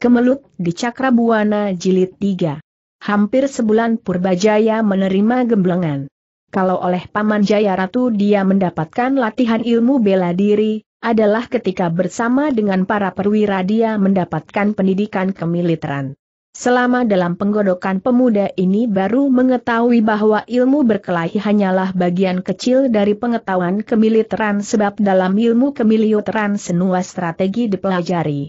Kemelut di Cakrabuana Jilid 3. Hampir sebulan Purbajaya menerima gemblengan. Kalau oleh Paman Jaya Ratu dia mendapatkan latihan ilmu bela diri, adalah ketika bersama dengan para perwira dia mendapatkan pendidikan kemiliteran. Selama dalam penggodokan pemuda ini baru mengetahui bahwa ilmu berkelahi hanyalah bagian kecil dari pengetahuan kemiliteran sebab dalam ilmu kemiliteran senua strategi dipelajari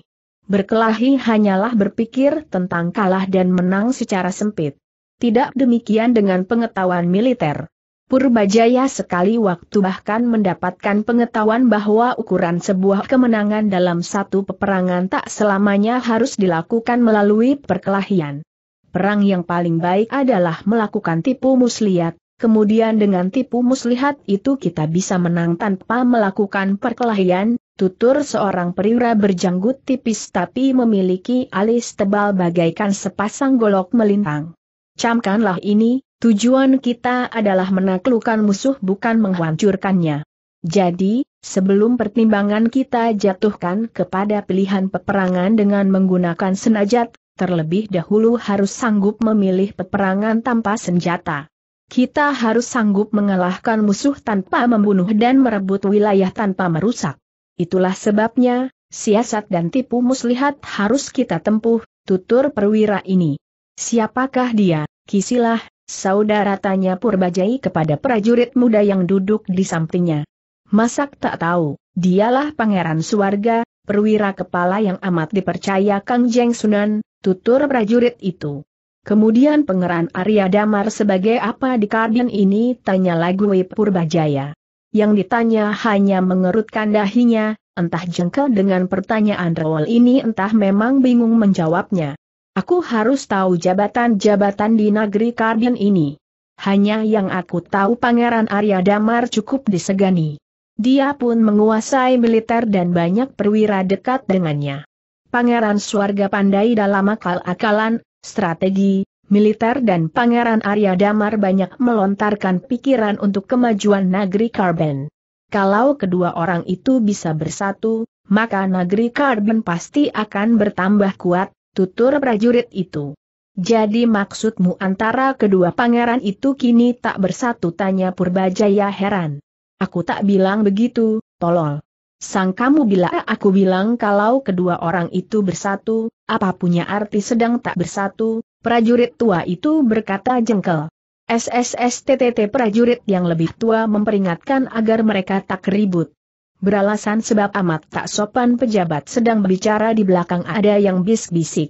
berkelahi hanyalah berpikir tentang kalah dan menang secara sempit. Tidak demikian dengan pengetahuan militer. Purbajaya sekali waktu bahkan mendapatkan pengetahuan bahwa ukuran sebuah kemenangan dalam satu peperangan tak selamanya harus dilakukan melalui perkelahian. Perang yang paling baik adalah melakukan tipu muslihat, Kemudian dengan tipu muslihat itu kita bisa menang tanpa melakukan perkelahian, Tutur seorang perwira berjanggut tipis tapi memiliki alis tebal bagaikan sepasang golok melintang. Camkanlah ini, tujuan kita adalah menaklukkan musuh bukan menghancurkannya. Jadi, sebelum pertimbangan kita jatuhkan kepada pilihan peperangan dengan menggunakan senajat, terlebih dahulu harus sanggup memilih peperangan tanpa senjata. Kita harus sanggup mengalahkan musuh tanpa membunuh dan merebut wilayah tanpa merusak. Itulah sebabnya, siasat dan tipu muslihat harus kita tempuh, tutur perwira ini. Siapakah dia, kisilah, saudara tanya Purbajai kepada prajurit muda yang duduk di sampingnya. Masak tak tahu, dialah pangeran suarga, perwira kepala yang amat dipercaya Kang Jeng Sunan, tutur prajurit itu. Kemudian pangeran Arya Damar sebagai apa di kardin ini tanya lagi Purbajaya yang ditanya hanya mengerutkan dahinya, entah jengkel dengan pertanyaan Rawal ini entah memang bingung menjawabnya. Aku harus tahu jabatan-jabatan di negeri Kardian ini. Hanya yang aku tahu Pangeran Arya Damar cukup disegani. Dia pun menguasai militer dan banyak perwira dekat dengannya. Pangeran Suarga pandai dalam akal-akalan, strategi, militer dan Pangeran Arya Damar banyak melontarkan pikiran untuk kemajuan negeri Karben. Kalau kedua orang itu bisa bersatu, maka negeri Karben pasti akan bertambah kuat, tutur prajurit itu. Jadi maksudmu antara kedua pangeran itu kini tak bersatu tanya Purbajaya heran. Aku tak bilang begitu, tolol. Sang kamu bila aku bilang kalau kedua orang itu bersatu, apa punya arti sedang tak bersatu, Prajurit tua itu berkata jengkel. SSSTTT prajurit yang lebih tua memperingatkan agar mereka tak ribut. Beralasan sebab amat tak sopan pejabat sedang berbicara di belakang ada yang bisik bisik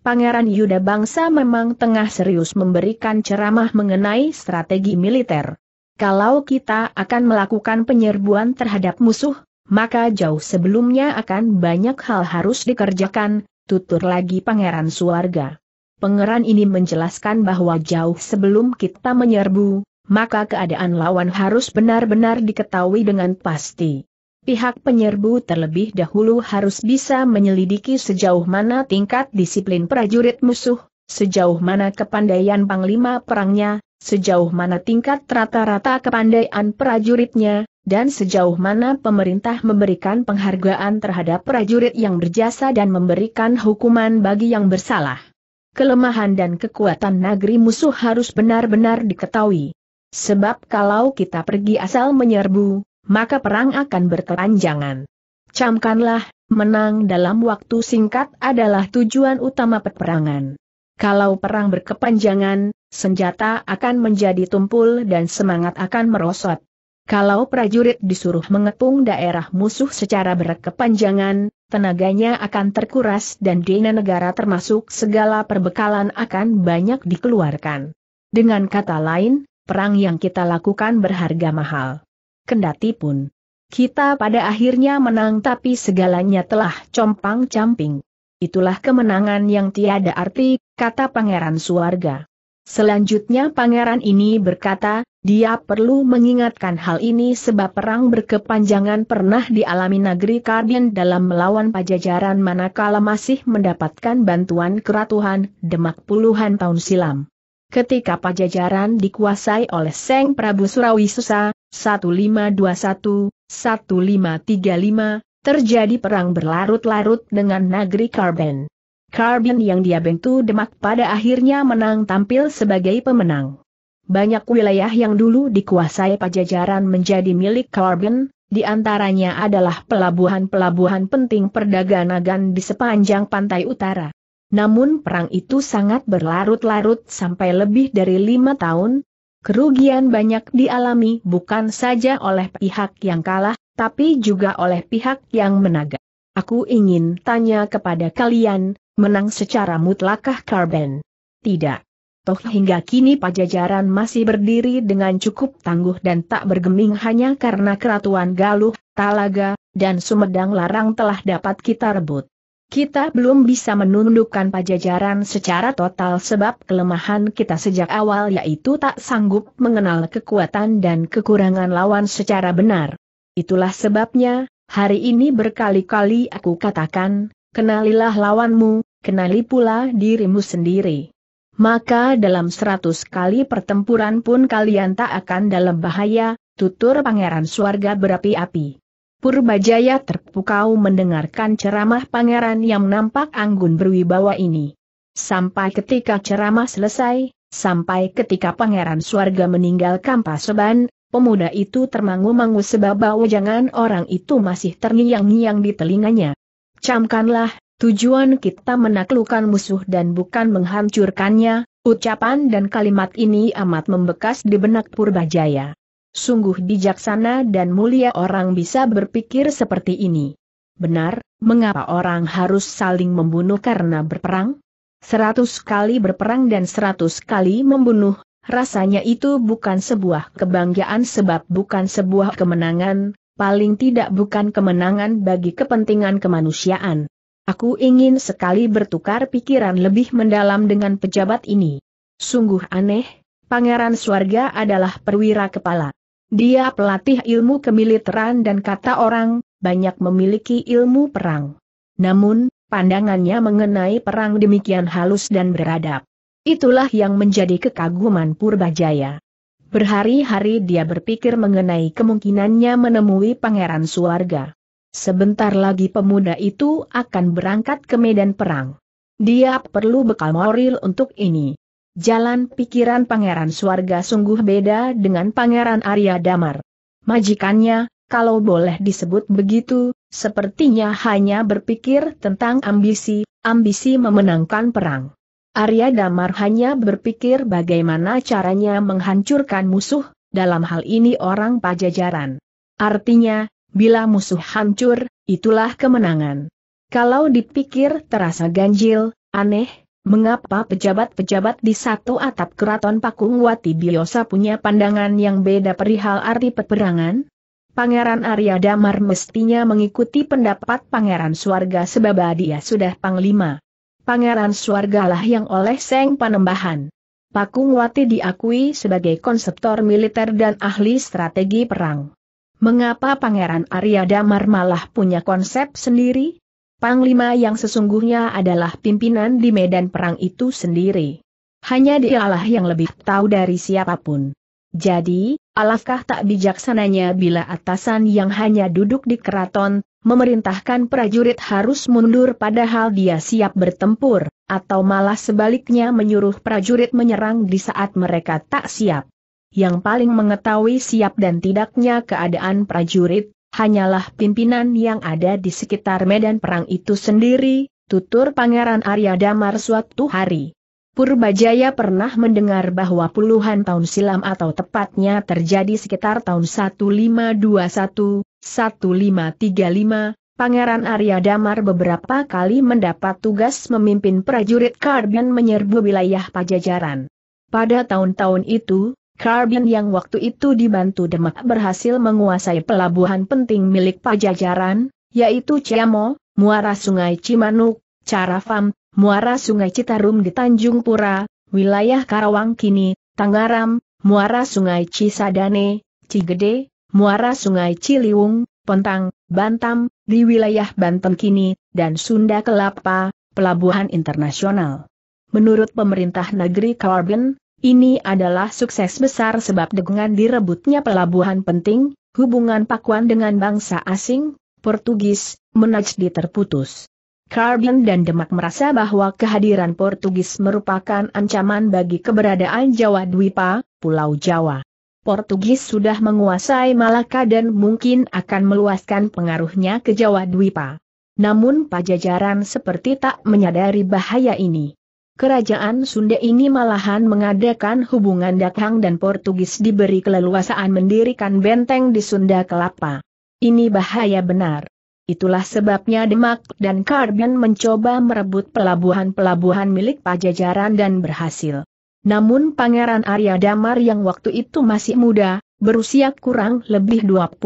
Pangeran Yuda Bangsa memang tengah serius memberikan ceramah mengenai strategi militer. Kalau kita akan melakukan penyerbuan terhadap musuh, maka jauh sebelumnya akan banyak hal harus dikerjakan, tutur lagi Pangeran Suarga. Pengeran ini menjelaskan bahwa jauh sebelum kita menyerbu, maka keadaan lawan harus benar-benar diketahui dengan pasti. Pihak penyerbu terlebih dahulu harus bisa menyelidiki sejauh mana tingkat disiplin prajurit musuh, sejauh mana kepandaian panglima perangnya, sejauh mana tingkat rata-rata kepandaian prajuritnya, dan sejauh mana pemerintah memberikan penghargaan terhadap prajurit yang berjasa dan memberikan hukuman bagi yang bersalah kelemahan dan kekuatan negeri musuh harus benar-benar diketahui. Sebab kalau kita pergi asal menyerbu, maka perang akan berkepanjangan. Camkanlah, menang dalam waktu singkat adalah tujuan utama peperangan. Kalau perang berkepanjangan, senjata akan menjadi tumpul dan semangat akan merosot. Kalau prajurit disuruh mengepung daerah musuh secara berkepanjangan, tenaganya akan terkuras dan dana negara termasuk segala perbekalan akan banyak dikeluarkan. Dengan kata lain, perang yang kita lakukan berharga mahal. Kendati pun, kita pada akhirnya menang tapi segalanya telah compang-camping. Itulah kemenangan yang tiada arti, kata Pangeran Suarga. Selanjutnya pangeran ini berkata, dia perlu mengingatkan hal ini sebab perang berkepanjangan pernah dialami negeri Kardin dalam melawan pajajaran manakala masih mendapatkan bantuan keratuhan Demak puluhan tahun silam. Ketika pajajaran dikuasai oleh Seng Prabu Surawi Susa, 1521, 1535, terjadi perang berlarut-larut dengan negeri Karben. Carbin yang dia bentu Demak pada akhirnya menang tampil sebagai pemenang. Banyak wilayah yang dulu dikuasai pajajaran menjadi milik Carbin, di antaranya adalah pelabuhan-pelabuhan penting perdagangan di sepanjang pantai utara. Namun perang itu sangat berlarut-larut sampai lebih dari lima tahun, kerugian banyak dialami bukan saja oleh pihak yang kalah, tapi juga oleh pihak yang menaga. Aku ingin tanya kepada kalian, Menang secara mutlakah Karben? Tidak. Toh hingga kini pajajaran masih berdiri dengan cukup tangguh dan tak bergeming hanya karena keratuan Galuh, Talaga, dan Sumedang Larang telah dapat kita rebut. Kita belum bisa menundukkan pajajaran secara total sebab kelemahan kita sejak awal yaitu tak sanggup mengenal kekuatan dan kekurangan lawan secara benar. Itulah sebabnya, hari ini berkali-kali aku katakan, kenalilah lawanmu, kenali pula dirimu sendiri. Maka dalam seratus kali pertempuran pun kalian tak akan dalam bahaya, tutur pangeran suarga berapi-api. Purbajaya terpukau mendengarkan ceramah pangeran yang nampak anggun berwibawa ini. Sampai ketika ceramah selesai, sampai ketika pangeran suarga meninggalkan paseban, pemuda itu termangu-mangu sebab bau jangan orang itu masih terngiang-ngiang di telinganya camkanlah, tujuan kita menaklukkan musuh dan bukan menghancurkannya, ucapan dan kalimat ini amat membekas di benak Purbajaya. Sungguh bijaksana dan mulia orang bisa berpikir seperti ini. Benar, mengapa orang harus saling membunuh karena berperang? Seratus kali berperang dan seratus kali membunuh, rasanya itu bukan sebuah kebanggaan sebab bukan sebuah kemenangan, paling tidak bukan kemenangan bagi kepentingan kemanusiaan. Aku ingin sekali bertukar pikiran lebih mendalam dengan pejabat ini. Sungguh aneh, Pangeran Swarga adalah perwira kepala. Dia pelatih ilmu kemiliteran dan kata orang, banyak memiliki ilmu perang. Namun, pandangannya mengenai perang demikian halus dan beradab. Itulah yang menjadi kekaguman Purbajaya. Berhari-hari dia berpikir mengenai kemungkinannya menemui pangeran suarga. Sebentar lagi pemuda itu akan berangkat ke medan perang. Dia perlu bekal moral untuk ini. Jalan pikiran pangeran suarga sungguh beda dengan pangeran Arya Damar. Majikannya, kalau boleh disebut begitu, sepertinya hanya berpikir tentang ambisi, ambisi memenangkan perang. Arya Damar hanya berpikir bagaimana caranya menghancurkan musuh, dalam hal ini orang pajajaran. Artinya, bila musuh hancur, itulah kemenangan. Kalau dipikir terasa ganjil, aneh, mengapa pejabat-pejabat di satu atap keraton Pakungwati Biosa punya pandangan yang beda perihal arti peperangan? Pangeran Arya Damar mestinya mengikuti pendapat Pangeran Swarga sebab dia sudah Panglima pangeran suargalah yang oleh Seng Panembahan. Pakungwati diakui sebagai konseptor militer dan ahli strategi perang. Mengapa Pangeran Arya Damar malah punya konsep sendiri? Panglima yang sesungguhnya adalah pimpinan di medan perang itu sendiri. Hanya dialah yang lebih tahu dari siapapun. Jadi, alangkah tak bijaksananya bila atasan yang hanya duduk di keraton memerintahkan prajurit harus mundur padahal dia siap bertempur, atau malah sebaliknya menyuruh prajurit menyerang di saat mereka tak siap. Yang paling mengetahui siap dan tidaknya keadaan prajurit, hanyalah pimpinan yang ada di sekitar medan perang itu sendiri, tutur Pangeran Arya Damar suatu hari. Purbajaya pernah mendengar bahwa puluhan tahun silam atau tepatnya terjadi sekitar tahun 1521, 1535, Pangeran Arya Damar beberapa kali mendapat tugas memimpin prajurit Karbin menyerbu wilayah Pajajaran. Pada tahun-tahun itu, Karbin yang waktu itu dibantu Demak berhasil menguasai pelabuhan penting milik Pajajaran, yaitu Ciamo, muara sungai Cimanuk, Carafam, muara sungai Citarum di Tanjung Pura, wilayah Karawang kini, Tangaram, muara sungai Cisadane, Cigede, muara sungai Ciliwung, Pontang, Bantam, di wilayah Banten kini, dan Sunda Kelapa, pelabuhan internasional. Menurut pemerintah negeri Carbon, ini adalah sukses besar sebab dengan direbutnya pelabuhan penting, hubungan Pakuan dengan bangsa asing, Portugis, menajdi terputus. Carbon dan Demak merasa bahwa kehadiran Portugis merupakan ancaman bagi keberadaan Jawa Dwipa, Pulau Jawa. Portugis sudah menguasai Malaka dan mungkin akan meluaskan pengaruhnya ke Jawa Dwipa. Namun pajajaran seperti tak menyadari bahaya ini. Kerajaan Sunda ini malahan mengadakan hubungan dagang dan Portugis diberi keleluasaan mendirikan benteng di Sunda Kelapa. Ini bahaya benar. Itulah sebabnya Demak dan Karbin mencoba merebut pelabuhan-pelabuhan milik pajajaran dan berhasil. Namun Pangeran Arya Damar yang waktu itu masih muda, berusia kurang lebih 25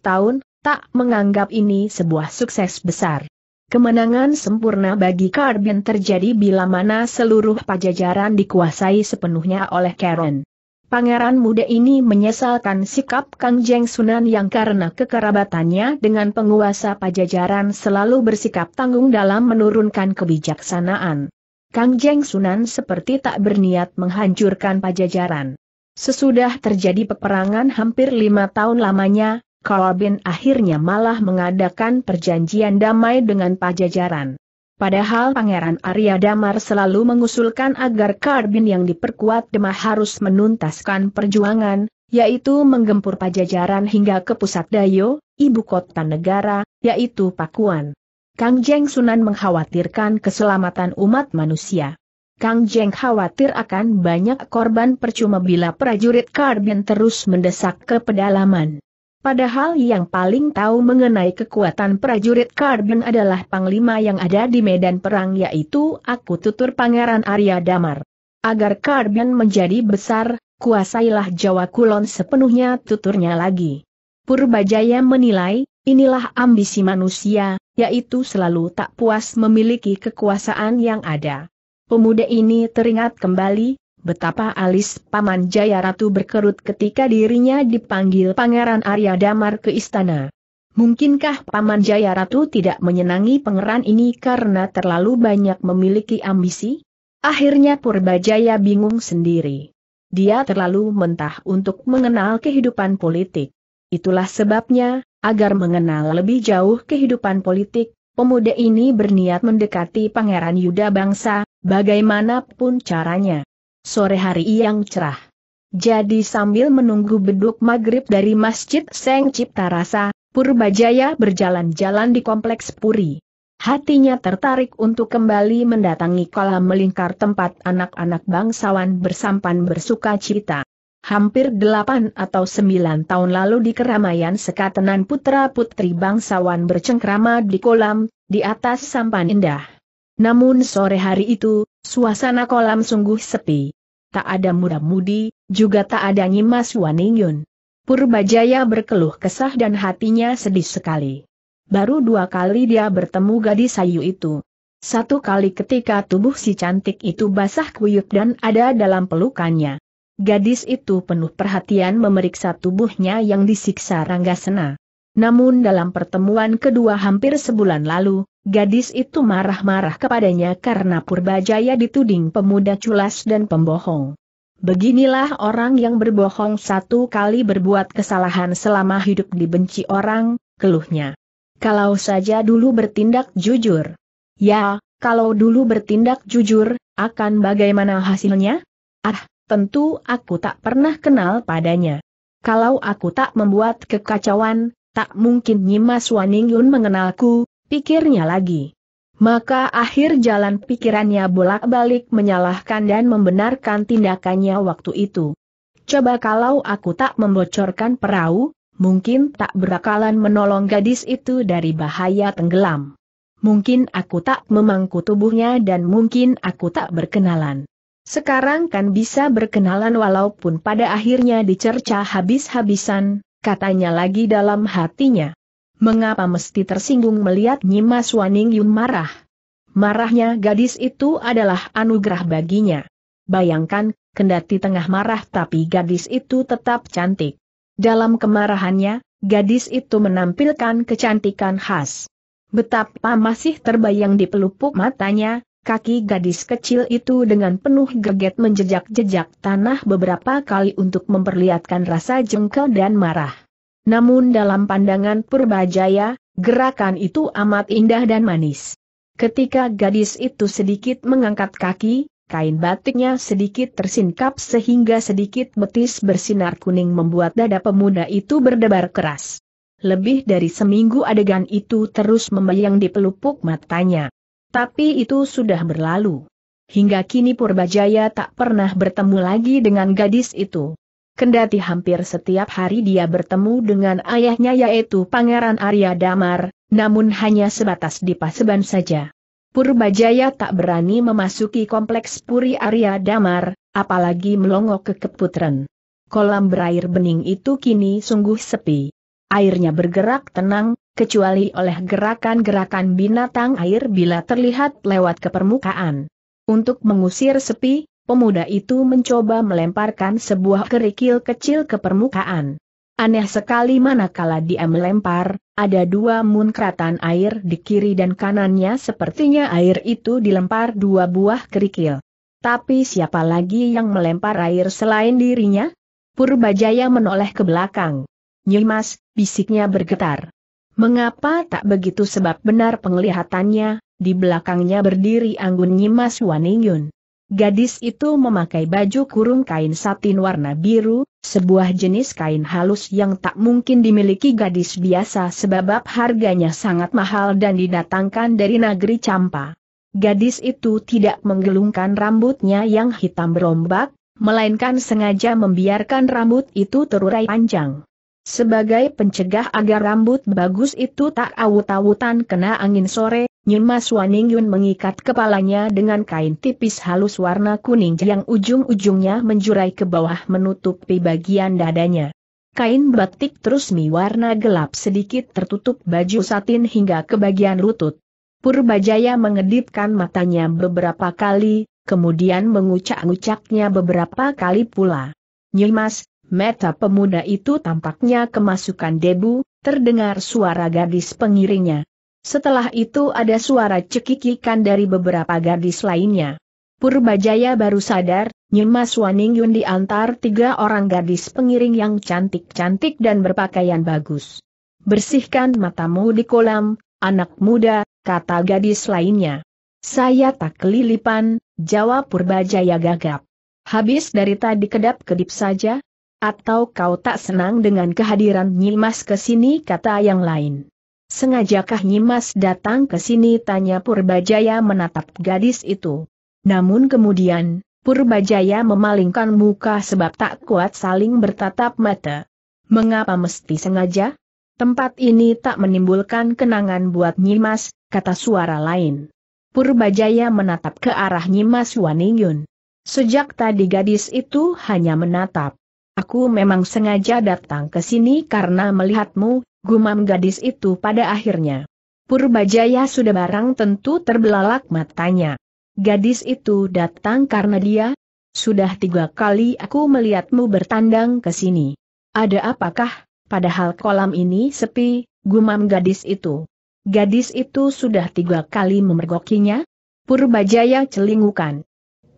tahun, tak menganggap ini sebuah sukses besar. Kemenangan sempurna bagi Karbin terjadi bila mana seluruh pajajaran dikuasai sepenuhnya oleh Karen. Pangeran muda ini menyesalkan sikap Kang Jeng Sunan yang karena kekerabatannya dengan penguasa pajajaran selalu bersikap tanggung dalam menurunkan kebijaksanaan. Kang Jeng Sunan seperti tak berniat menghancurkan pajajaran. Sesudah terjadi peperangan hampir lima tahun lamanya, Kolbin akhirnya malah mengadakan perjanjian damai dengan pajajaran. Padahal Pangeran Arya Damar selalu mengusulkan agar Karbin yang diperkuat Demah harus menuntaskan perjuangan, yaitu menggempur pajajaran hingga ke pusat Dayo, ibu kota negara, yaitu Pakuan. Kang Jeng Sunan mengkhawatirkan keselamatan umat manusia. Kang Jeng khawatir akan banyak korban percuma bila prajurit Karbin terus mendesak ke pedalaman. Padahal yang paling tahu mengenai kekuatan prajurit Karbon adalah panglima yang ada di medan perang yaitu aku tutur Pangeran Arya Damar. Agar Karbon menjadi besar, kuasailah Jawa Kulon sepenuhnya tuturnya lagi. Purbajaya menilai, inilah ambisi manusia, yaitu selalu tak puas memiliki kekuasaan yang ada. Pemuda ini teringat kembali, betapa alis Paman Jaya Ratu berkerut ketika dirinya dipanggil Pangeran Arya Damar ke istana. Mungkinkah Paman Jaya Ratu tidak menyenangi pangeran ini karena terlalu banyak memiliki ambisi? Akhirnya Purbajaya bingung sendiri. Dia terlalu mentah untuk mengenal kehidupan politik. Itulah sebabnya, agar mengenal lebih jauh kehidupan politik, pemuda ini berniat mendekati Pangeran Yuda Bangsa, bagaimanapun caranya sore hari yang cerah. Jadi sambil menunggu beduk maghrib dari Masjid Seng Cipta Rasa, Purbajaya berjalan-jalan di Kompleks Puri. Hatinya tertarik untuk kembali mendatangi kolam melingkar tempat anak-anak bangsawan bersampan bersuka cita. Hampir delapan atau sembilan tahun lalu di keramaian sekatenan putra-putri bangsawan bercengkrama di kolam, di atas sampan indah. Namun sore hari itu, suasana kolam sungguh sepi tak ada muda-mudi, juga tak ada Nyimas Waningyun. Purbajaya berkeluh kesah dan hatinya sedih sekali. Baru dua kali dia bertemu gadis sayu itu. Satu kali ketika tubuh si cantik itu basah kuyup dan ada dalam pelukannya. Gadis itu penuh perhatian memeriksa tubuhnya yang disiksa Ranggasena. Namun dalam pertemuan kedua hampir sebulan lalu, gadis itu marah-marah kepadanya karena Purbajaya dituding pemuda culas dan pembohong. Beginilah orang yang berbohong satu kali berbuat kesalahan selama hidup dibenci orang, keluhnya. Kalau saja dulu bertindak jujur. Ya, kalau dulu bertindak jujur, akan bagaimana hasilnya? Ah, tentu aku tak pernah kenal padanya. Kalau aku tak membuat kekacauan, Tak mungkin Nyimas Yun mengenalku, pikirnya lagi. Maka akhir jalan pikirannya bolak-balik menyalahkan dan membenarkan tindakannya waktu itu. Coba kalau aku tak membocorkan perahu, mungkin tak berakalan menolong gadis itu dari bahaya tenggelam. Mungkin aku tak memangku tubuhnya dan mungkin aku tak berkenalan. Sekarang kan bisa berkenalan walaupun pada akhirnya dicerca habis-habisan, katanya lagi dalam hatinya. Mengapa mesti tersinggung melihat Nyimas Waning Yun marah? Marahnya gadis itu adalah anugerah baginya. Bayangkan, kendati tengah marah tapi gadis itu tetap cantik. Dalam kemarahannya, gadis itu menampilkan kecantikan khas. Betapa masih terbayang di pelupuk matanya, Kaki gadis kecil itu dengan penuh geget menjejak-jejak tanah beberapa kali untuk memperlihatkan rasa jengkel dan marah. Namun dalam pandangan Purbajaya, gerakan itu amat indah dan manis. Ketika gadis itu sedikit mengangkat kaki, kain batiknya sedikit tersingkap sehingga sedikit betis bersinar kuning membuat dada pemuda itu berdebar keras. Lebih dari seminggu adegan itu terus membayang di pelupuk matanya. Tapi itu sudah berlalu. Hingga kini Purbajaya tak pernah bertemu lagi dengan gadis itu. Kendati hampir setiap hari dia bertemu dengan ayahnya yaitu Pangeran Arya Damar, namun hanya sebatas di Paseban saja. Purbajaya tak berani memasuki kompleks Puri Arya Damar, apalagi melongok ke Keputren. Kolam berair bening itu kini sungguh sepi. Airnya bergerak tenang, kecuali oleh gerakan-gerakan binatang air bila terlihat lewat ke permukaan. Untuk mengusir sepi, pemuda itu mencoba melemparkan sebuah kerikil kecil ke permukaan. Aneh sekali manakala dia melempar, ada dua munkratan air di kiri dan kanannya sepertinya air itu dilempar dua buah kerikil. Tapi siapa lagi yang melempar air selain dirinya? Purbajaya menoleh ke belakang. Nyimas, bisiknya bergetar. Mengapa tak begitu sebab benar penglihatannya, di belakangnya berdiri Anggun Nyimas Waningyun. Gadis itu memakai baju kurung kain satin warna biru, sebuah jenis kain halus yang tak mungkin dimiliki gadis biasa sebab harganya sangat mahal dan didatangkan dari negeri Campa. Gadis itu tidak menggelungkan rambutnya yang hitam berombak, melainkan sengaja membiarkan rambut itu terurai panjang. Sebagai pencegah agar rambut bagus itu tak awut-awutan kena angin sore, Nyimas Waning Yun mengikat kepalanya dengan kain tipis halus warna kuning yang ujung-ujungnya menjurai ke bawah menutupi bagian dadanya. Kain batik terus mi warna gelap sedikit tertutup baju satin hingga ke bagian lutut. Purbajaya mengedipkan matanya beberapa kali, kemudian mengucak-ngucaknya beberapa kali pula. Nyimas, Meta pemuda itu tampaknya kemasukan debu, terdengar suara gadis pengiringnya. Setelah itu ada suara cekikikan dari beberapa gadis lainnya. Purbajaya baru sadar, nyimas Waning Yun diantar tiga orang gadis pengiring yang cantik-cantik dan berpakaian bagus. Bersihkan matamu di kolam, anak muda, kata gadis lainnya. Saya tak kelilipan, jawab Purbajaya gagap. Habis dari tadi kedap-kedip saja, atau kau tak senang dengan kehadiran Nyimas ke sini kata yang lain. Sengajakah Nyimas datang ke sini tanya Purbajaya menatap gadis itu. Namun kemudian, Purbajaya memalingkan muka sebab tak kuat saling bertatap mata. Mengapa mesti sengaja? Tempat ini tak menimbulkan kenangan buat Nyimas, kata suara lain. Purbajaya menatap ke arah Nyimas Waningyun. Sejak tadi gadis itu hanya menatap. Aku memang sengaja datang ke sini karena melihatmu, gumam gadis itu pada akhirnya. Purbajaya sudah barang tentu terbelalak matanya. Gadis itu datang karena dia, sudah tiga kali aku melihatmu bertandang ke sini. Ada apakah, padahal kolam ini sepi, gumam gadis itu. Gadis itu sudah tiga kali memergokinya? Purbajaya celingukan.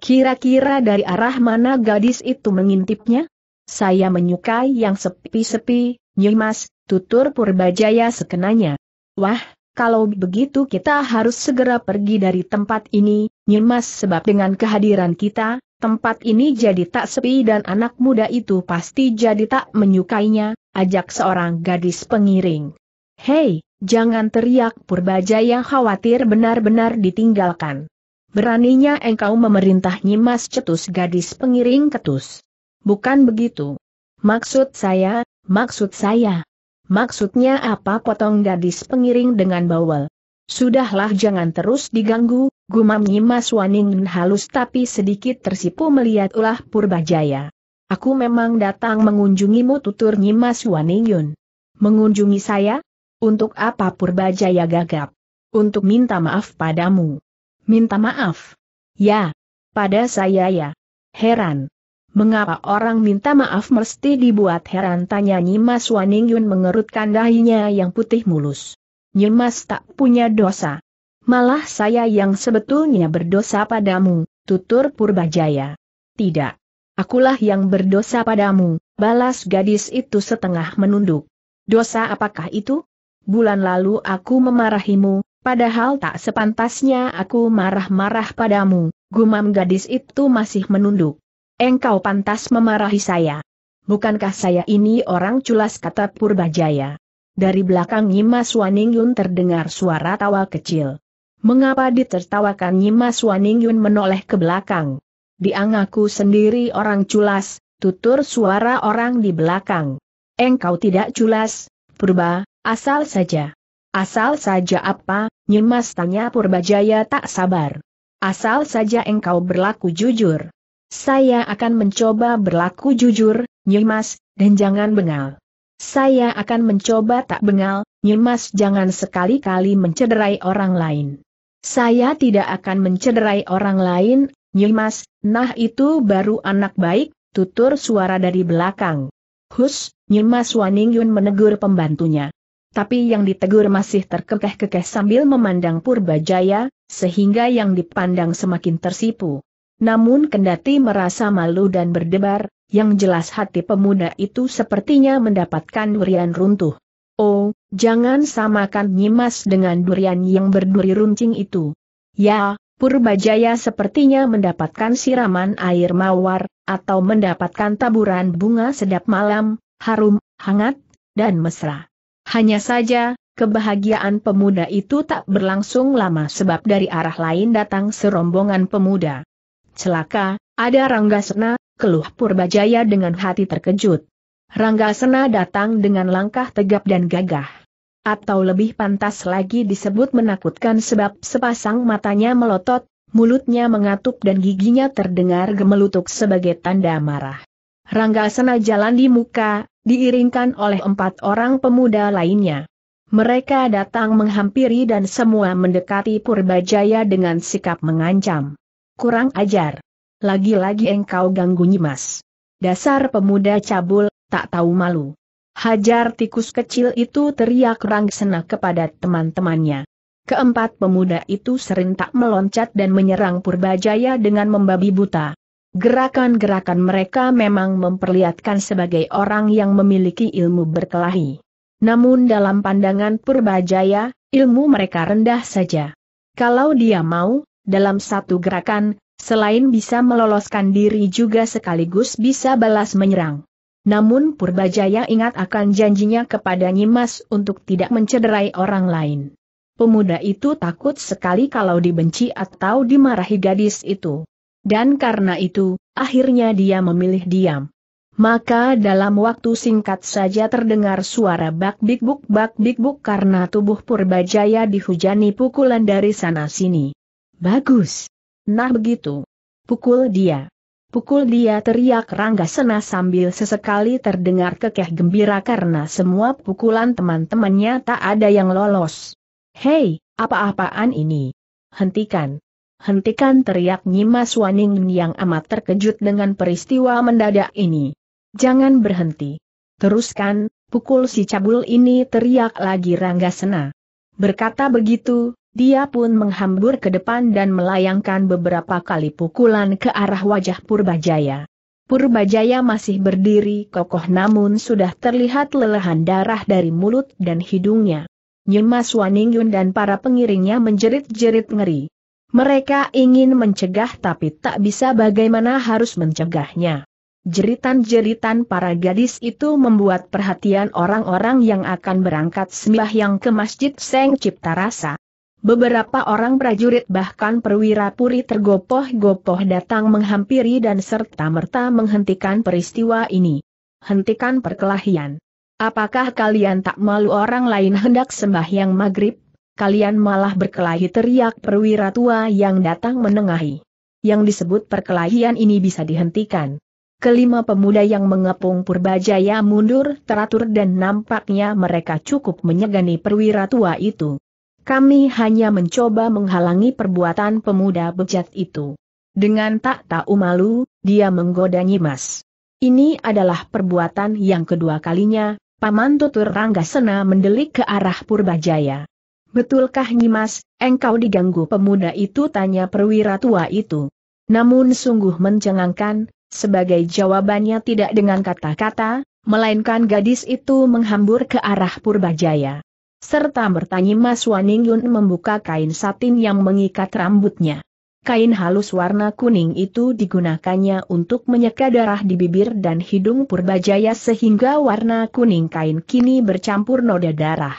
Kira-kira dari arah mana gadis itu mengintipnya? Saya menyukai yang sepi-sepi, Nyimas, tutur Purbajaya sekenanya. Wah, kalau begitu kita harus segera pergi dari tempat ini, Nyimas sebab dengan kehadiran kita, tempat ini jadi tak sepi dan anak muda itu pasti jadi tak menyukainya, ajak seorang gadis pengiring. Hei, jangan teriak Purbajaya khawatir benar-benar ditinggalkan. Beraninya engkau memerintah Nyimas cetus gadis pengiring ketus bukan begitu. Maksud saya, maksud saya. Maksudnya apa potong gadis pengiring dengan bawel? Sudahlah jangan terus diganggu, gumam Nyimas Waningin halus tapi sedikit tersipu melihat ulah Purbajaya. Aku memang datang mengunjungimu tutur Nyimas Waningin. Mengunjungi saya? Untuk apa Purbajaya gagap? Untuk minta maaf padamu. Minta maaf? Ya. Pada saya ya. Heran. Mengapa orang minta maaf mesti dibuat heran tanya Nyimas Waning Yun mengerutkan dahinya yang putih mulus. Nyimas tak punya dosa. Malah saya yang sebetulnya berdosa padamu, tutur Purbajaya. Tidak. Akulah yang berdosa padamu, balas gadis itu setengah menunduk. Dosa apakah itu? Bulan lalu aku memarahimu, padahal tak sepantasnya aku marah-marah padamu, gumam gadis itu masih menunduk. Engkau pantas memarahi saya. Bukankah saya ini orang culas kata Purbajaya? Dari belakang Nyimas Waningyun terdengar suara tawa kecil. Mengapa ditertawakan Nyimas Waningyun menoleh ke belakang? Diangaku sendiri orang culas, tutur suara orang di belakang. Engkau tidak culas, Purba, asal saja. Asal saja apa, Nyimas tanya Purbajaya tak sabar. Asal saja engkau berlaku jujur. Saya akan mencoba berlaku jujur, Nyimas, dan jangan bengal. Saya akan mencoba tak bengal, Nyimas jangan sekali-kali mencederai orang lain. Saya tidak akan mencederai orang lain, Nyimas, nah itu baru anak baik, tutur suara dari belakang. Hus, Nyimas Waningyun menegur pembantunya. Tapi yang ditegur masih terkekeh-kekeh sambil memandang Purbajaya, sehingga yang dipandang semakin tersipu. Namun kendati merasa malu dan berdebar, yang jelas hati pemuda itu sepertinya mendapatkan durian runtuh. Oh, jangan samakan Nyimas dengan durian yang berduri runcing itu. Ya, Purbajaya sepertinya mendapatkan siraman air mawar, atau mendapatkan taburan bunga sedap malam, harum, hangat, dan mesra. Hanya saja, kebahagiaan pemuda itu tak berlangsung lama sebab dari arah lain datang serombongan pemuda celaka, ada Rangga Sena! keluh Purbajaya dengan hati terkejut. Rangga Sena datang dengan langkah tegap dan gagah. Atau lebih pantas lagi disebut menakutkan sebab sepasang matanya melotot, mulutnya mengatup dan giginya terdengar gemelutuk sebagai tanda marah. Rangga Sena jalan di muka, diiringkan oleh empat orang pemuda lainnya. Mereka datang menghampiri dan semua mendekati Purbajaya dengan sikap mengancam. Kurang ajar. Lagi-lagi engkau ganggu Nyimas. Dasar pemuda cabul, tak tahu malu. Hajar tikus kecil itu teriak Rangsena kepada teman-temannya. Keempat pemuda itu serentak meloncat dan menyerang Purbajaya dengan membabi buta. Gerakan-gerakan mereka memang memperlihatkan sebagai orang yang memiliki ilmu berkelahi. Namun dalam pandangan Purbajaya, ilmu mereka rendah saja. Kalau dia mau, dalam satu gerakan, selain bisa meloloskan diri juga sekaligus bisa balas menyerang. Namun Purbajaya ingat akan janjinya kepada Nyimas untuk tidak mencederai orang lain. Pemuda itu takut sekali kalau dibenci atau dimarahi gadis itu. Dan karena itu, akhirnya dia memilih diam. Maka dalam waktu singkat saja terdengar suara bak-bik-buk bak-bik-buk karena tubuh Purbajaya dihujani pukulan dari sana-sini. Bagus. Nah begitu. Pukul dia. Pukul dia teriak Rangga Sena sambil sesekali terdengar kekeh gembira karena semua pukulan teman-temannya tak ada yang lolos. Hei, apa-apaan ini? Hentikan. Hentikan teriak Nyimas Waning yang amat terkejut dengan peristiwa mendadak ini. Jangan berhenti. Teruskan, pukul si cabul ini teriak lagi Rangga Sena. Berkata begitu, dia pun menghambur ke depan dan melayangkan beberapa kali pukulan ke arah wajah Purbajaya. Purbajaya masih berdiri kokoh namun sudah terlihat lelehan darah dari mulut dan hidungnya. Nyemas Waningyun dan para pengiringnya menjerit-jerit ngeri. Mereka ingin mencegah tapi tak bisa bagaimana harus mencegahnya. Jeritan-jeritan para gadis itu membuat perhatian orang-orang yang akan berangkat sembahyang ke Masjid Seng Cipta Rasa. Beberapa orang prajurit bahkan perwira puri tergopoh-gopoh datang menghampiri dan serta-merta menghentikan peristiwa ini. Hentikan perkelahian. Apakah kalian tak malu orang lain hendak sembahyang maghrib? Kalian malah berkelahi teriak perwira tua yang datang menengahi. Yang disebut perkelahian ini bisa dihentikan. Kelima pemuda yang mengepung Purbajaya mundur teratur dan nampaknya mereka cukup menyegani perwira tua itu. Kami hanya mencoba menghalangi perbuatan pemuda bejat itu. Dengan tak tahu malu, dia menggoda Nyimas. Ini adalah perbuatan yang kedua kalinya, Paman Tutur Sena mendelik ke arah Purbajaya. Betulkah Nyimas, engkau diganggu pemuda itu tanya perwira tua itu. Namun sungguh mencengangkan, sebagai jawabannya tidak dengan kata-kata, melainkan gadis itu menghambur ke arah Purbajaya. Serta bertanya Mas Waning Yun membuka kain satin yang mengikat rambutnya. Kain halus warna kuning itu digunakannya untuk menyeka darah di bibir dan hidung Purbajaya sehingga warna kuning kain kini bercampur noda darah.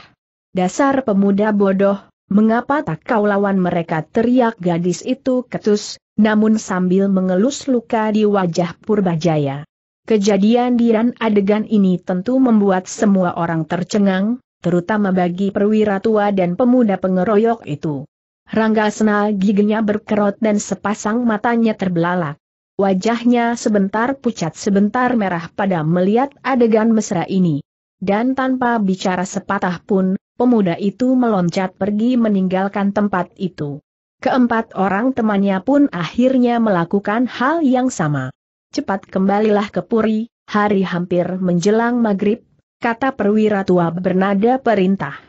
Dasar pemuda bodoh, mengapa tak kau lawan mereka teriak gadis itu ketus, namun sambil mengelus luka di wajah Purbajaya. Kejadian di adegan ini tentu membuat semua orang tercengang, terutama bagi perwira tua dan pemuda pengeroyok itu. Rangga Sena giginya berkerut dan sepasang matanya terbelalak. Wajahnya sebentar pucat sebentar merah pada melihat adegan mesra ini. Dan tanpa bicara sepatah pun, pemuda itu meloncat pergi meninggalkan tempat itu. Keempat orang temannya pun akhirnya melakukan hal yang sama. Cepat kembalilah ke Puri, hari hampir menjelang maghrib, kata perwira tua bernada perintah.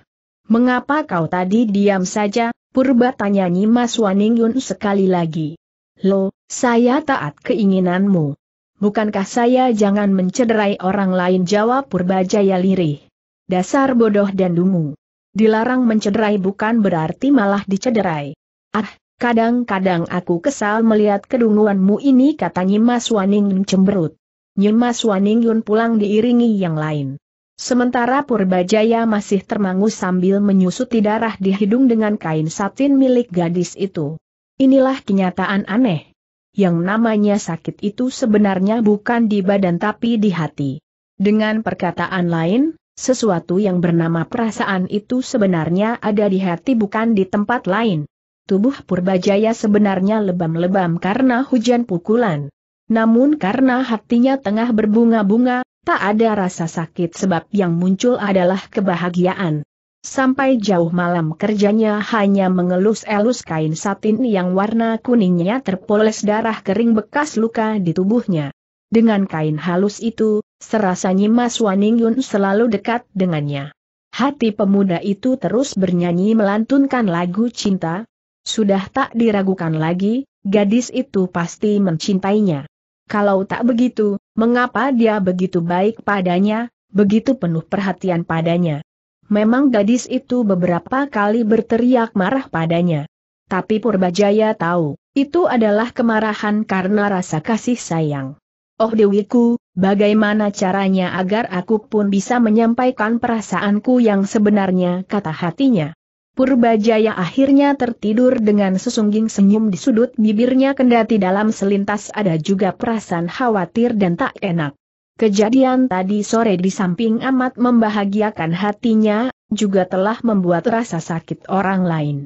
Mengapa kau tadi diam saja, Purba tanya Nyimas Waningyun sekali lagi. Lo, saya taat keinginanmu. Bukankah saya jangan mencederai orang lain jawab purba jaya lirih. Dasar bodoh dan dungu. Dilarang mencederai bukan berarti malah dicederai. Ah, Kadang-kadang aku kesal melihat kedunguanmu ini kata Nyimas Waningyun cemberut. Nyimas Waningyun pulang diiringi yang lain. Sementara Purbajaya masih termangu sambil menyusuti darah di hidung dengan kain satin milik gadis itu. Inilah kenyataan aneh. Yang namanya sakit itu sebenarnya bukan di badan tapi di hati. Dengan perkataan lain, sesuatu yang bernama perasaan itu sebenarnya ada di hati bukan di tempat lain. Tubuh Purbajaya sebenarnya lebam-lebam karena hujan pukulan. Namun karena hatinya tengah berbunga-bunga, tak ada rasa sakit sebab yang muncul adalah kebahagiaan. Sampai jauh malam kerjanya hanya mengelus-elus kain satin yang warna kuningnya terpoles darah kering bekas luka di tubuhnya. Dengan kain halus itu, serasa Nyimas Waning Yun selalu dekat dengannya. Hati pemuda itu terus bernyanyi melantunkan lagu cinta. Sudah tak diragukan lagi, gadis itu pasti mencintainya. Kalau tak begitu, mengapa dia begitu baik padanya, begitu penuh perhatian padanya? Memang gadis itu beberapa kali berteriak marah padanya. Tapi Purbajaya tahu, itu adalah kemarahan karena rasa kasih sayang. Oh dewiku, bagaimana caranya agar aku pun bisa menyampaikan perasaanku yang sebenarnya kata hatinya. Purbajaya akhirnya tertidur dengan sesungging senyum di sudut bibirnya kendati dalam selintas ada juga perasaan khawatir dan tak enak. Kejadian tadi sore di samping amat membahagiakan hatinya, juga telah membuat rasa sakit orang lain.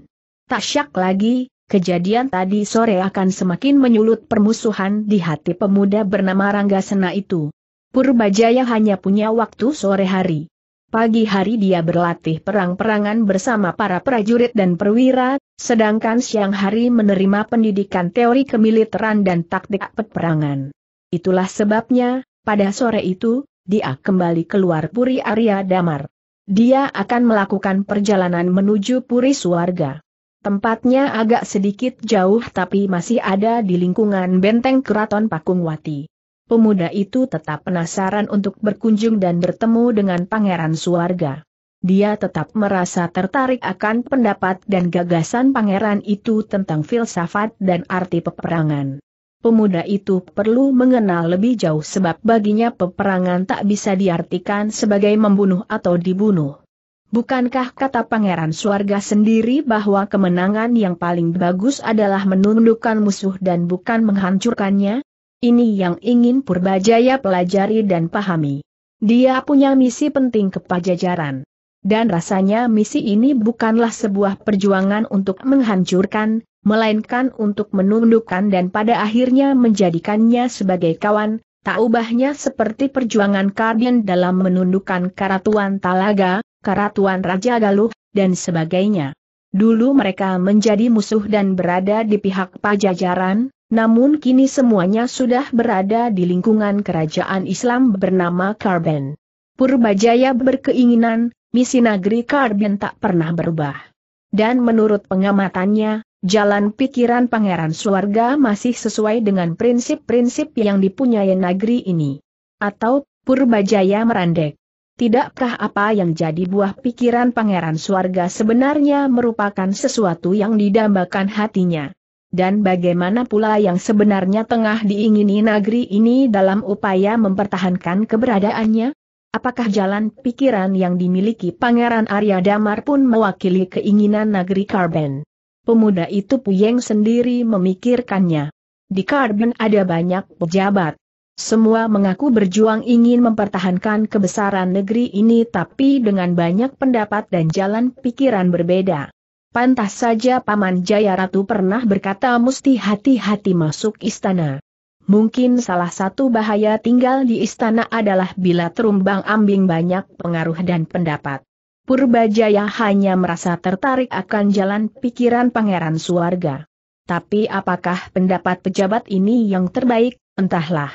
Tak syak lagi, kejadian tadi sore akan semakin menyulut permusuhan di hati pemuda bernama Rangga Sena itu. Purbajaya hanya punya waktu sore hari. Pagi hari dia berlatih perang-perangan bersama para prajurit dan perwira, sedangkan siang hari menerima pendidikan teori kemiliteran dan taktik peperangan. Itulah sebabnya, pada sore itu, dia kembali keluar Puri Arya Damar. Dia akan melakukan perjalanan menuju Puri Suarga. Tempatnya agak sedikit jauh tapi masih ada di lingkungan benteng Keraton Pakungwati pemuda itu tetap penasaran untuk berkunjung dan bertemu dengan pangeran suarga. Dia tetap merasa tertarik akan pendapat dan gagasan pangeran itu tentang filsafat dan arti peperangan. Pemuda itu perlu mengenal lebih jauh sebab baginya peperangan tak bisa diartikan sebagai membunuh atau dibunuh. Bukankah kata pangeran suarga sendiri bahwa kemenangan yang paling bagus adalah menundukkan musuh dan bukan menghancurkannya? Ini yang ingin Purbajaya pelajari dan pahami. Dia punya misi penting ke pajajaran. Dan rasanya misi ini bukanlah sebuah perjuangan untuk menghancurkan, melainkan untuk menundukkan dan pada akhirnya menjadikannya sebagai kawan, tak ubahnya seperti perjuangan Kardian dalam menundukkan Karatuan Talaga, Karatuan Raja Galuh, dan sebagainya. Dulu mereka menjadi musuh dan berada di pihak pajajaran, namun kini semuanya sudah berada di lingkungan kerajaan Islam bernama Karben. Purbajaya berkeinginan, misi negeri Karben tak pernah berubah. Dan menurut pengamatannya, jalan pikiran pangeran suarga masih sesuai dengan prinsip-prinsip yang dipunyai negeri ini. Atau, Purbajaya merandek. Tidakkah apa yang jadi buah pikiran pangeran suarga sebenarnya merupakan sesuatu yang didambakan hatinya? dan bagaimana pula yang sebenarnya tengah diingini negeri ini dalam upaya mempertahankan keberadaannya? Apakah jalan pikiran yang dimiliki Pangeran Arya Damar pun mewakili keinginan negeri Karben? Pemuda itu Puyeng sendiri memikirkannya. Di Karben ada banyak pejabat. Semua mengaku berjuang ingin mempertahankan kebesaran negeri ini tapi dengan banyak pendapat dan jalan pikiran berbeda. Pantas saja Paman Jaya Ratu pernah berkata mesti hati-hati masuk istana. Mungkin salah satu bahaya tinggal di istana adalah bila terumbang ambing banyak pengaruh dan pendapat. Purbajaya hanya merasa tertarik akan jalan pikiran pangeran suarga. Tapi apakah pendapat pejabat ini yang terbaik, entahlah.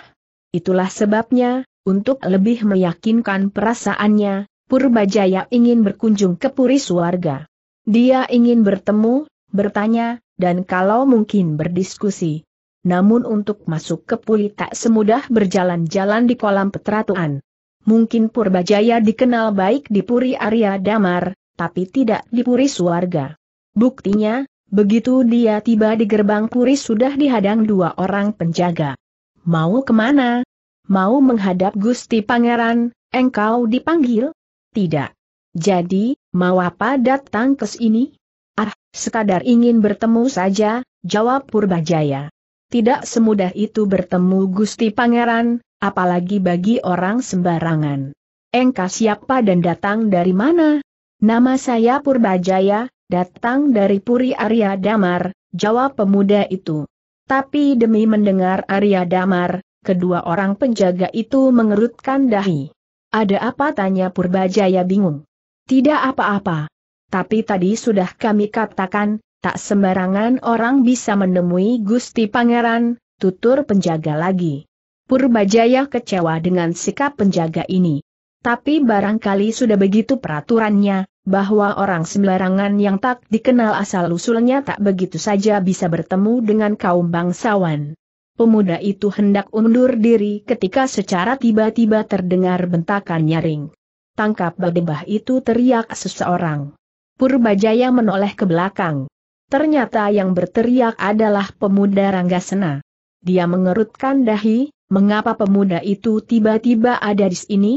Itulah sebabnya, untuk lebih meyakinkan perasaannya, Purbajaya ingin berkunjung ke Puri Suarga. Dia ingin bertemu, bertanya, dan kalau mungkin berdiskusi. Namun untuk masuk ke Puli tak semudah berjalan-jalan di kolam petratuan. Mungkin Purbajaya dikenal baik di Puri Arya Damar, tapi tidak di Puri Suarga. Buktinya, begitu dia tiba di gerbang Puri sudah dihadang dua orang penjaga. Mau kemana? Mau menghadap Gusti Pangeran, engkau dipanggil? Tidak. Jadi, mau apa datang ke sini? Ah, sekadar ingin bertemu saja, jawab Purbajaya. Tidak semudah itu bertemu Gusti Pangeran, apalagi bagi orang sembarangan. Engkau siapa dan datang dari mana? Nama saya Purbajaya, datang dari Puri Arya Damar, jawab pemuda itu. Tapi demi mendengar Arya Damar, kedua orang penjaga itu mengerutkan dahi. Ada apa tanya Purbajaya bingung. Tidak apa-apa. Tapi tadi sudah kami katakan, tak sembarangan orang bisa menemui Gusti Pangeran, tutur penjaga lagi. Purbajaya kecewa dengan sikap penjaga ini. Tapi barangkali sudah begitu peraturannya, bahwa orang sembarangan yang tak dikenal asal-usulnya tak begitu saja bisa bertemu dengan kaum bangsawan. Pemuda itu hendak undur diri ketika secara tiba-tiba terdengar bentakan nyaring tangkap badebah itu teriak seseorang. Purbajaya menoleh ke belakang. Ternyata yang berteriak adalah pemuda Ranggasena. Dia mengerutkan dahi, mengapa pemuda itu tiba-tiba ada di sini?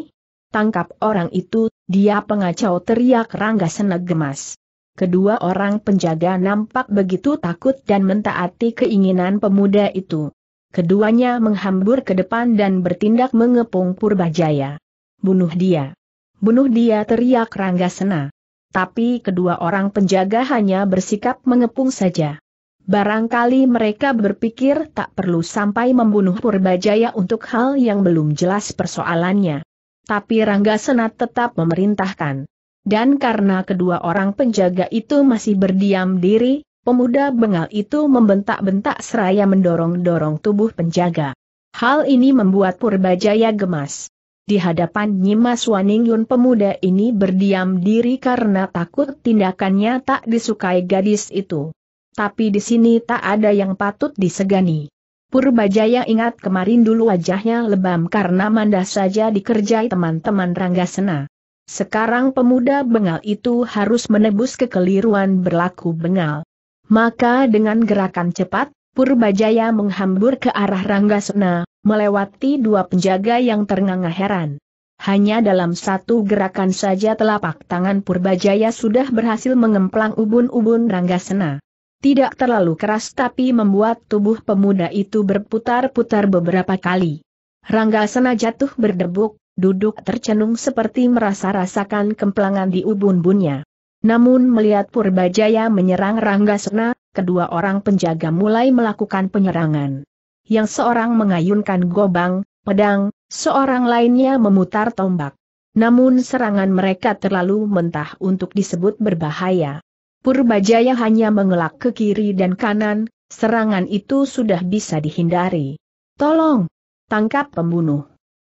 Tangkap orang itu, dia pengacau teriak Ranggasena gemas. Kedua orang penjaga nampak begitu takut dan mentaati keinginan pemuda itu. Keduanya menghambur ke depan dan bertindak mengepung Purbajaya. Bunuh dia. Bunuh dia teriak Rangga Sena. Tapi kedua orang penjaga hanya bersikap mengepung saja. Barangkali mereka berpikir tak perlu sampai membunuh Purbajaya untuk hal yang belum jelas persoalannya. Tapi Rangga Sena tetap memerintahkan. Dan karena kedua orang penjaga itu masih berdiam diri, pemuda bengal itu membentak-bentak seraya mendorong-dorong tubuh penjaga. Hal ini membuat Purbajaya gemas. Di hadapan Nyimas Waningyun pemuda ini berdiam diri karena takut tindakannya tak disukai gadis itu. Tapi di sini tak ada yang patut disegani. Purbajaya ingat kemarin dulu wajahnya lebam karena manda saja dikerjai teman-teman Ranggasena. Sekarang pemuda bengal itu harus menebus kekeliruan berlaku bengal. Maka dengan gerakan cepat, Purbajaya menghambur ke arah Ranggasena, melewati dua penjaga yang ternganga heran. Hanya dalam satu gerakan saja telapak tangan Purbajaya sudah berhasil mengemplang ubun-ubun Ranggasena. Tidak terlalu keras tapi membuat tubuh pemuda itu berputar-putar beberapa kali. Ranggasena jatuh berdebuk, duduk tercenung seperti merasa-rasakan kemplangan di ubun-bunnya. Namun melihat Purbajaya menyerang Ranggasena, kedua orang penjaga mulai melakukan penyerangan yang seorang mengayunkan gobang, pedang, seorang lainnya memutar tombak. Namun serangan mereka terlalu mentah untuk disebut berbahaya. Purbajaya hanya mengelak ke kiri dan kanan, serangan itu sudah bisa dihindari. Tolong! Tangkap pembunuh!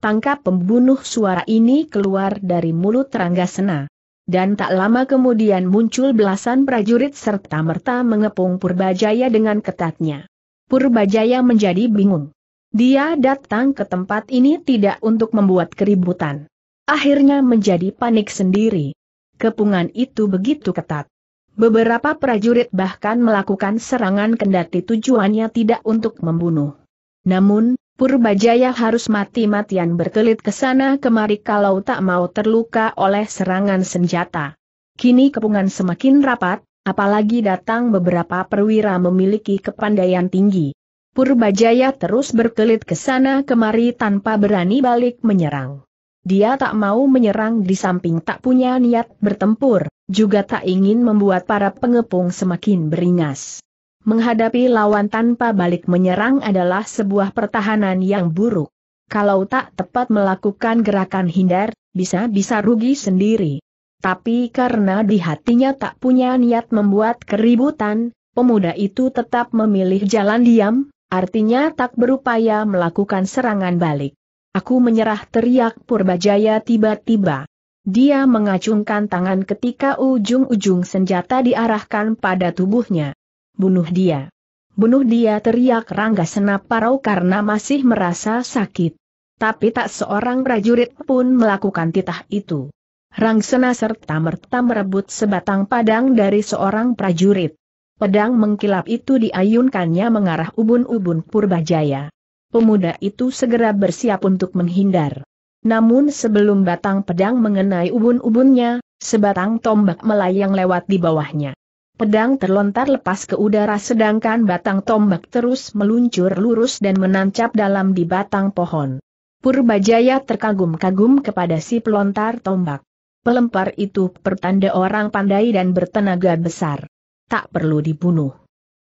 Tangkap pembunuh suara ini keluar dari mulut Ranggasena. Dan tak lama kemudian muncul belasan prajurit serta merta mengepung Purbajaya dengan ketatnya. Purbajaya menjadi bingung. Dia datang ke tempat ini tidak untuk membuat keributan. Akhirnya menjadi panik sendiri. Kepungan itu begitu ketat. Beberapa prajurit bahkan melakukan serangan kendati tujuannya tidak untuk membunuh. Namun, Purbajaya harus mati-matian berkelit ke sana kemari kalau tak mau terluka oleh serangan senjata. Kini kepungan semakin rapat, apalagi datang beberapa perwira memiliki kepandaian tinggi. Purbajaya terus berkelit ke sana kemari tanpa berani balik menyerang. Dia tak mau menyerang di samping tak punya niat bertempur, juga tak ingin membuat para pengepung semakin beringas. Menghadapi lawan tanpa balik menyerang adalah sebuah pertahanan yang buruk. Kalau tak tepat melakukan gerakan hindar, bisa-bisa rugi sendiri. Tapi karena di hatinya tak punya niat membuat keributan, pemuda itu tetap memilih jalan diam, artinya tak berupaya melakukan serangan balik. Aku menyerah teriak Purbajaya tiba-tiba. Dia mengacungkan tangan ketika ujung-ujung senjata diarahkan pada tubuhnya. Bunuh dia. Bunuh dia teriak Rangga Senaparau karena masih merasa sakit. Tapi tak seorang prajurit pun melakukan titah itu. Rangsena serta merta merebut sebatang padang dari seorang prajurit. Pedang mengkilap itu diayunkannya mengarah ubun-ubun Purbajaya. Pemuda itu segera bersiap untuk menghindar. Namun sebelum batang pedang mengenai ubun-ubunnya, sebatang tombak melayang lewat di bawahnya. Pedang terlontar lepas ke udara sedangkan batang tombak terus meluncur lurus dan menancap dalam di batang pohon. Purbajaya terkagum-kagum kepada si pelontar tombak. Pelempar itu pertanda orang pandai dan bertenaga besar. Tak perlu dibunuh.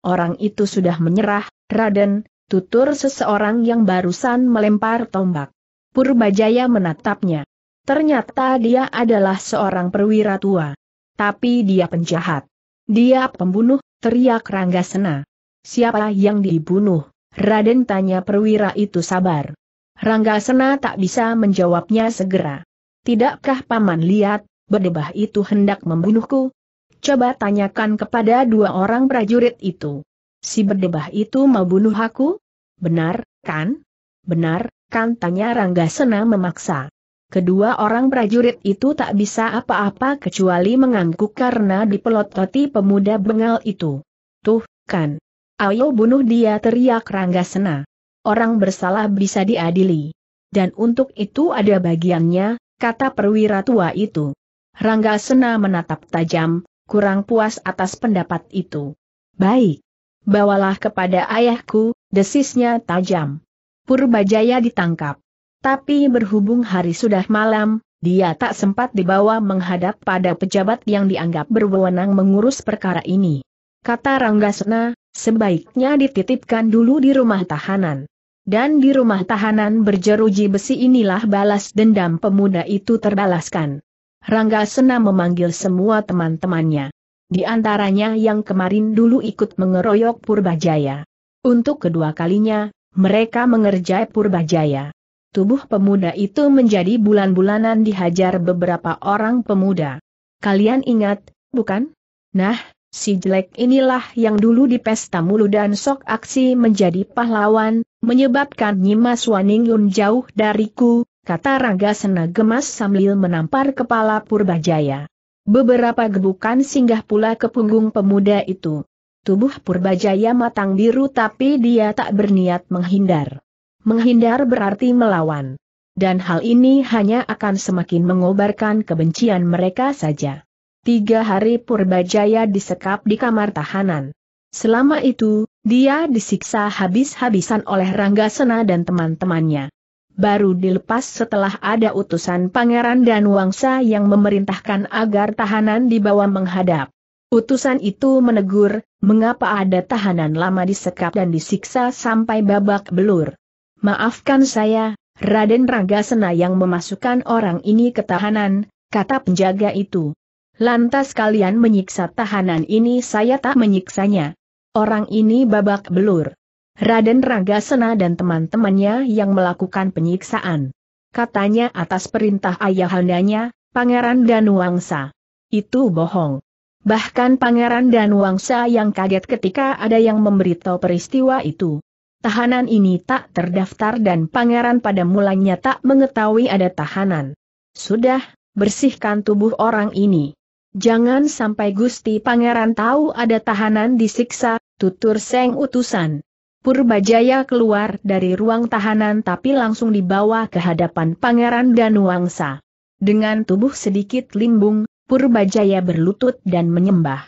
Orang itu sudah menyerah, Raden, tutur seseorang yang barusan melempar tombak. Purbajaya menatapnya. Ternyata dia adalah seorang perwira tua. Tapi dia penjahat. Dia pembunuh, teriak Rangga Sena. Siapa yang dibunuh? Raden tanya perwira itu sabar. Rangga Sena tak bisa menjawabnya segera. Tidakkah paman lihat, berdebah itu hendak membunuhku? Coba tanyakan kepada dua orang prajurit itu. Si berdebah itu mau bunuh aku? Benar, kan? Benar, kan tanya Rangga Sena memaksa. Kedua orang prajurit itu tak bisa apa-apa kecuali mengangguk karena dipelototi pemuda bengal itu. Tuh, kan. Ayo bunuh dia teriak Rangga Sena. Orang bersalah bisa diadili. Dan untuk itu ada bagiannya, kata perwira tua itu. Rangga Sena menatap tajam, kurang puas atas pendapat itu. Baik. Bawalah kepada ayahku, desisnya tajam. Purbajaya ditangkap. Tapi berhubung hari sudah malam, dia tak sempat dibawa menghadap pada pejabat yang dianggap berwenang mengurus perkara ini. Kata Rangga Sena, sebaiknya dititipkan dulu di rumah tahanan. Dan di rumah tahanan berjeruji besi inilah balas dendam pemuda itu terbalaskan. Rangga Sena memanggil semua teman-temannya. Di antaranya yang kemarin dulu ikut mengeroyok Purbajaya. Untuk kedua kalinya, mereka mengerjai Purbajaya. Tubuh pemuda itu menjadi bulan-bulanan dihajar beberapa orang pemuda. Kalian ingat, bukan? Nah, si jelek inilah yang dulu di pesta mulu dan sok aksi menjadi pahlawan, menyebabkan Nyimas Waningun jauh dariku, kata Rangga Sena gemas sambil menampar kepala Purbajaya. Beberapa gebukan singgah pula ke punggung pemuda itu. Tubuh Purbajaya matang biru tapi dia tak berniat menghindar. Menghindar berarti melawan. Dan hal ini hanya akan semakin mengobarkan kebencian mereka saja. Tiga hari Purbajaya disekap di kamar tahanan. Selama itu, dia disiksa habis-habisan oleh Rangga Sena dan teman-temannya. Baru dilepas setelah ada utusan Pangeran dan Wangsa yang memerintahkan agar tahanan dibawa menghadap. Utusan itu menegur, mengapa ada tahanan lama disekap dan disiksa sampai babak belur. Maafkan saya, Raden Rangga Sena yang memasukkan orang ini ke tahanan, kata penjaga itu. Lantas kalian menyiksa tahanan ini saya tak menyiksanya. Orang ini babak belur. Raden Sena dan teman-temannya yang melakukan penyiksaan. Katanya atas perintah ayahandanya, Pangeran Danuangsa. Itu bohong. Bahkan Pangeran Danuangsa yang kaget ketika ada yang memberitahu peristiwa itu. Tahanan ini tak terdaftar dan pangeran pada mulanya tak mengetahui ada tahanan. Sudah, bersihkan tubuh orang ini. Jangan sampai Gusti Pangeran tahu ada tahanan disiksa, tutur Seng Utusan. Purbajaya keluar dari ruang tahanan tapi langsung dibawa ke hadapan Pangeran Danuangsa. Dengan tubuh sedikit limbung, Purbajaya berlutut dan menyembah.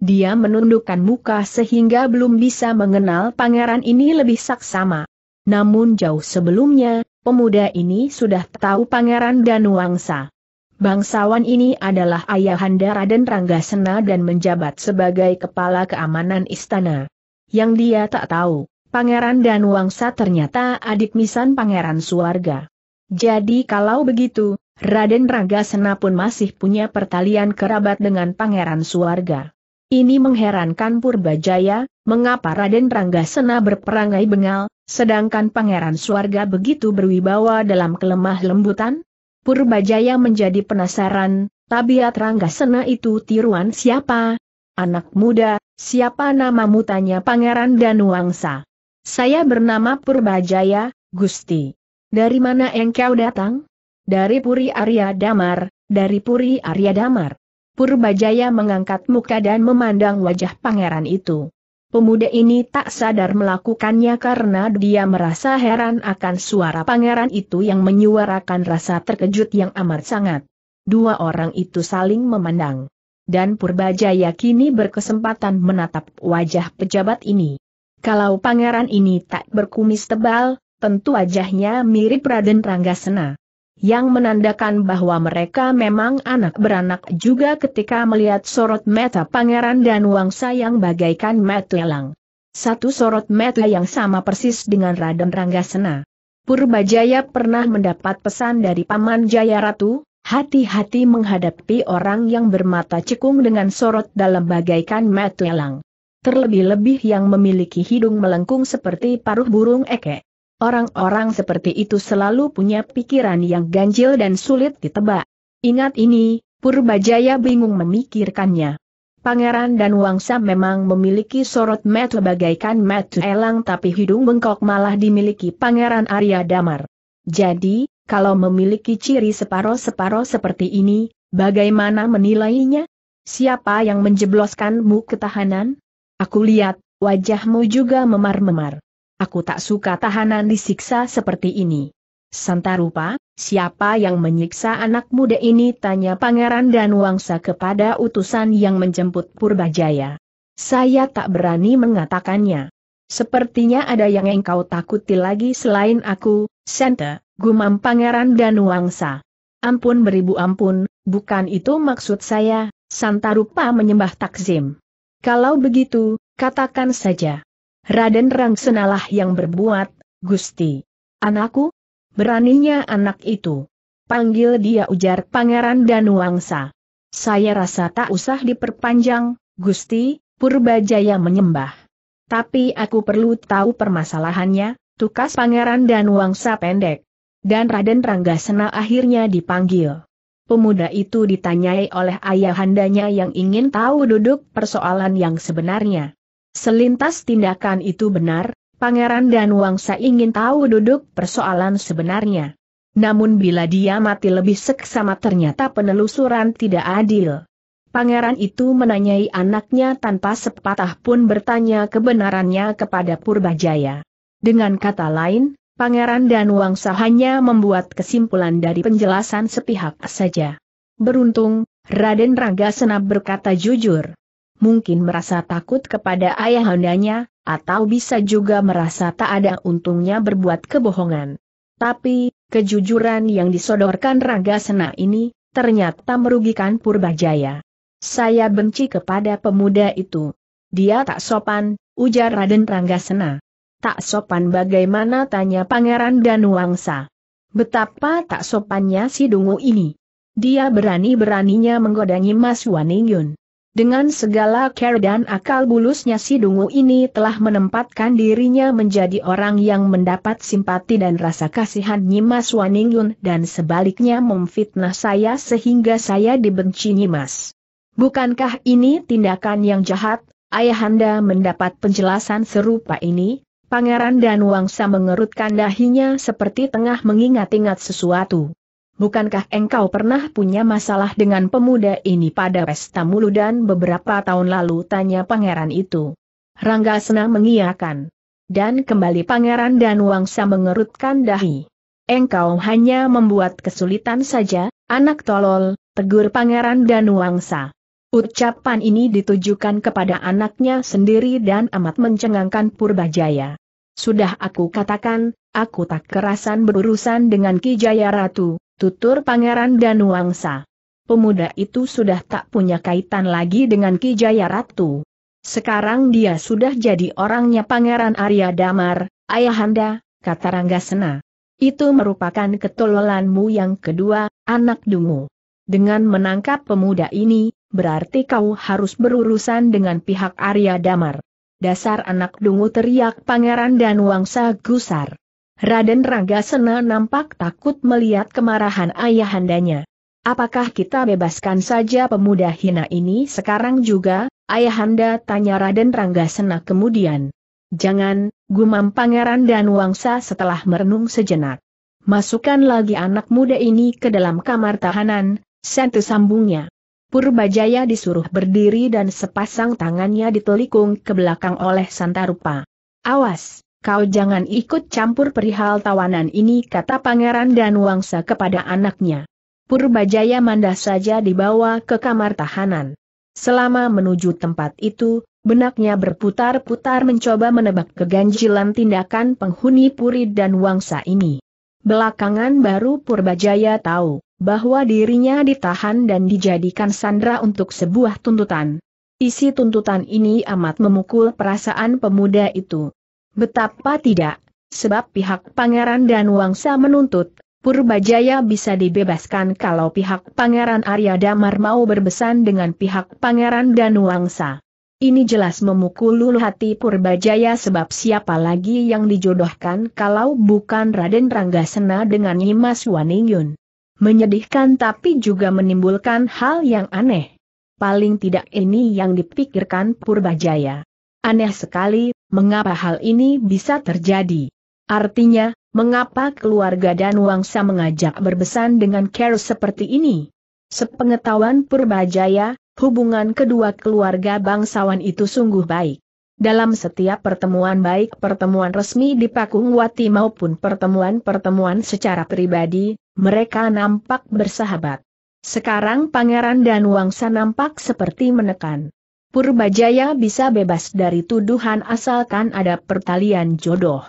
Dia menundukkan muka sehingga belum bisa mengenal pangeran ini lebih saksama. Namun jauh sebelumnya, pemuda ini sudah tahu pangeran dan wangsa. Bangsawan ini adalah ayahanda Raden Sena dan menjabat sebagai kepala keamanan istana. Yang dia tak tahu, Pangeran dan Wangsa ternyata adik misan Pangeran Suarga. Jadi kalau begitu, Raden Rangga Sena pun masih punya pertalian kerabat dengan Pangeran Suarga. Ini mengherankan Purbajaya, mengapa Raden Rangga Sena berperangai bengal, sedangkan Pangeran Suarga begitu berwibawa dalam kelemah lembutan? Purbajaya menjadi penasaran, tabiat rangga sena itu tiruan siapa? Anak muda, siapa nama mutanya Pangeran Danuangsa. Saya bernama Purbajaya, Gusti. Dari mana engkau datang? Dari Puri Arya Damar, dari Puri Arya Damar. Purbajaya mengangkat muka dan memandang wajah pangeran itu. Pemuda ini tak sadar melakukannya karena dia merasa heran akan suara pangeran itu yang menyuarakan rasa terkejut yang amat sangat. Dua orang itu saling memandang. Dan Purbajaya kini berkesempatan menatap wajah pejabat ini. Kalau pangeran ini tak berkumis tebal, tentu wajahnya mirip Raden Ranggasena yang menandakan bahwa mereka memang anak beranak juga ketika melihat sorot mata pangeran dan wangsa yang bagaikan mata elang. Satu sorot mata yang sama persis dengan Raden Ranggasena. Purbajaya pernah mendapat pesan dari Paman Jaya Ratu, hati-hati menghadapi orang yang bermata cekung dengan sorot dalam bagaikan mata elang terlebih-lebih yang memiliki hidung melengkung seperti paruh burung ekek. Orang-orang seperti itu selalu punya pikiran yang ganjil dan sulit ditebak. Ingat ini, Purbajaya bingung memikirkannya. Pangeran dan Wangsa memang memiliki sorot mata bagaikan mata elang tapi hidung bengkok malah dimiliki Pangeran Arya Damar. Jadi, kalau memiliki ciri separoh-separoh seperti ini, bagaimana menilainya? Siapa yang menjebloskanmu ketahanan? Aku lihat, wajahmu juga memar-memar. Aku tak suka tahanan disiksa seperti ini. Santa Rupa, siapa yang menyiksa anak muda ini? Tanya Pangeran dan Wangsa kepada utusan yang menjemput Purbajaya. Saya tak berani mengatakannya. Sepertinya ada yang engkau takuti lagi selain aku, Santa. gumam Pangeran dan wangsa. Ampun beribu ampun, bukan itu maksud saya, Santa Rupa menyembah takzim. Kalau begitu, katakan saja, Raden Rangsenalah yang berbuat, Gusti. Anakku? Beraninya anak itu. Panggil dia ujar Pangeran Danuangsa. Saya rasa tak usah diperpanjang, Gusti, Purbajaya menyembah. Tapi aku perlu tahu permasalahannya, tukas Pangeran Danuangsa pendek. Dan Raden Ranggasena akhirnya dipanggil. Pemuda itu ditanyai oleh ayahandanya yang ingin tahu duduk persoalan yang sebenarnya. Selintas tindakan itu benar, Pangeran dan Wangsa ingin tahu duduk persoalan sebenarnya. Namun bila dia mati lebih seksama ternyata penelusuran tidak adil. Pangeran itu menanyai anaknya tanpa sepatah pun bertanya kebenarannya kepada Purbajaya. Dengan kata lain, Pangeran dan Wangsa hanya membuat kesimpulan dari penjelasan sepihak saja. Beruntung, Raden Rangga Senap berkata jujur mungkin merasa takut kepada ayahandanya, atau bisa juga merasa tak ada untungnya berbuat kebohongan. Tapi, kejujuran yang disodorkan Rangga Sena ini, ternyata merugikan Purbajaya. Saya benci kepada pemuda itu. Dia tak sopan, ujar Raden Rangga Sena. Tak sopan bagaimana tanya Pangeran Danuangsa. Betapa tak sopannya si dungu ini. Dia berani-beraninya menggodangi Mas Waningyun. Dengan segala care dan akal bulusnya si Dungu ini telah menempatkan dirinya menjadi orang yang mendapat simpati dan rasa kasihan Nyimas Waningyun dan sebaliknya memfitnah saya sehingga saya dibenci Nyimas. Bukankah ini tindakan yang jahat? Ayahanda mendapat penjelasan serupa ini, Pangeran dan Wangsa mengerutkan dahinya seperti tengah mengingat-ingat sesuatu bukankah engkau pernah punya masalah dengan pemuda ini pada pesta mulu dan beberapa tahun lalu tanya pangeran itu. Rangga senang mengiakan. Dan kembali pangeran dan wangsa mengerutkan dahi. Engkau hanya membuat kesulitan saja, anak tolol, tegur pangeran dan wangsa. Ucapan ini ditujukan kepada anaknya sendiri dan amat mencengangkan Purbajaya. Sudah aku katakan, aku tak kerasan berurusan dengan Kijaya Ratu, tutur Pangeran Danuangsa. Pemuda itu sudah tak punya kaitan lagi dengan Ki Jaya Ratu. Sekarang dia sudah jadi orangnya Pangeran Arya Damar, Ayahanda, kata Rangga Sena. Itu merupakan ketololanmu yang kedua, anak dungu. Dengan menangkap pemuda ini, berarti kau harus berurusan dengan pihak Arya Damar. Dasar anak dungu teriak Pangeran Danuangsa gusar. Raden Rangga Sena nampak takut melihat kemarahan ayahandanya. Apakah kita bebaskan saja pemuda hina ini sekarang juga, ayahanda tanya Raden Rangga Sena kemudian. Jangan, gumam pangeran dan wangsa setelah merenung sejenak. Masukkan lagi anak muda ini ke dalam kamar tahanan, sentuh sambungnya. Purbajaya disuruh berdiri dan sepasang tangannya ditelikung ke belakang oleh Santarupa. Awas! kau jangan ikut campur perihal tawanan ini kata Pangeran dan Wangsa kepada anaknya. Purbajaya Manda saja dibawa ke kamar tahanan. Selama menuju tempat itu, benaknya berputar-putar mencoba menebak keganjilan tindakan penghuni Puri dan Wangsa ini. Belakangan baru Purbajaya tahu bahwa dirinya ditahan dan dijadikan sandra untuk sebuah tuntutan. Isi tuntutan ini amat memukul perasaan pemuda itu. Betapa tidak, sebab pihak pangeran dan wangsa menuntut, Purbajaya bisa dibebaskan kalau pihak pangeran Arya Damar mau berbesan dengan pihak pangeran dan wangsa. Ini jelas memukul luluh hati Purbajaya sebab siapa lagi yang dijodohkan kalau bukan Raden Ranggasena dengan Nyimas Waningyun. Menyedihkan tapi juga menimbulkan hal yang aneh. Paling tidak ini yang dipikirkan Purbajaya. Aneh sekali, mengapa hal ini bisa terjadi. Artinya, mengapa keluarga dan Wangsa mengajak berbesan dengan Carol seperti ini? Sepengetahuan Purbajaya, hubungan kedua keluarga bangsawan itu sungguh baik. Dalam setiap pertemuan baik pertemuan resmi di Pakungwati maupun pertemuan-pertemuan secara pribadi, mereka nampak bersahabat. Sekarang Pangeran dan Wangsa nampak seperti menekan. Purbajaya bisa bebas dari tuduhan asalkan ada pertalian jodoh.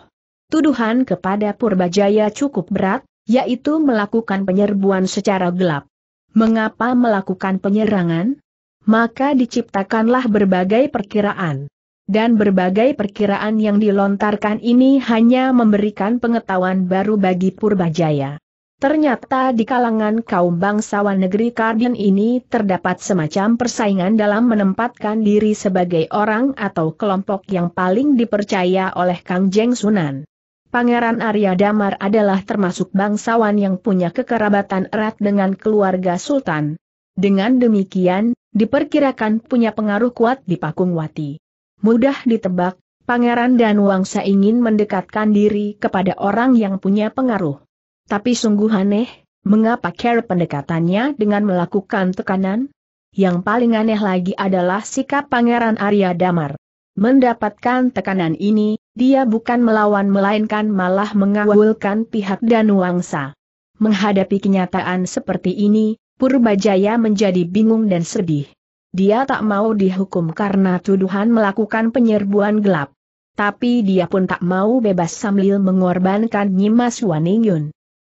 Tuduhan kepada Purbajaya cukup berat, yaitu melakukan penyerbuan secara gelap. Mengapa melakukan penyerangan? Maka diciptakanlah berbagai perkiraan dan berbagai perkiraan yang dilontarkan ini hanya memberikan pengetahuan baru bagi Purbajaya. Ternyata di kalangan kaum bangsawan negeri Kardin ini terdapat semacam persaingan dalam menempatkan diri sebagai orang atau kelompok yang paling dipercaya oleh Kang Jeng Sunan. Pangeran Arya Damar adalah termasuk bangsawan yang punya kekerabatan erat dengan keluarga Sultan. Dengan demikian, diperkirakan punya pengaruh kuat di Pakungwati. Mudah ditebak, Pangeran dan wangsa ingin mendekatkan diri kepada orang yang punya pengaruh. Tapi sungguh aneh, mengapa care pendekatannya dengan melakukan tekanan? Yang paling aneh lagi adalah sikap Pangeran Arya Damar. Mendapatkan tekanan ini, dia bukan melawan melainkan malah mengawulkan pihak dan Danuangsa. Menghadapi kenyataan seperti ini, Purbajaya menjadi bingung dan sedih. Dia tak mau dihukum karena tuduhan melakukan penyerbuan gelap. Tapi dia pun tak mau bebas sambil mengorbankan Nyimas Waningyun.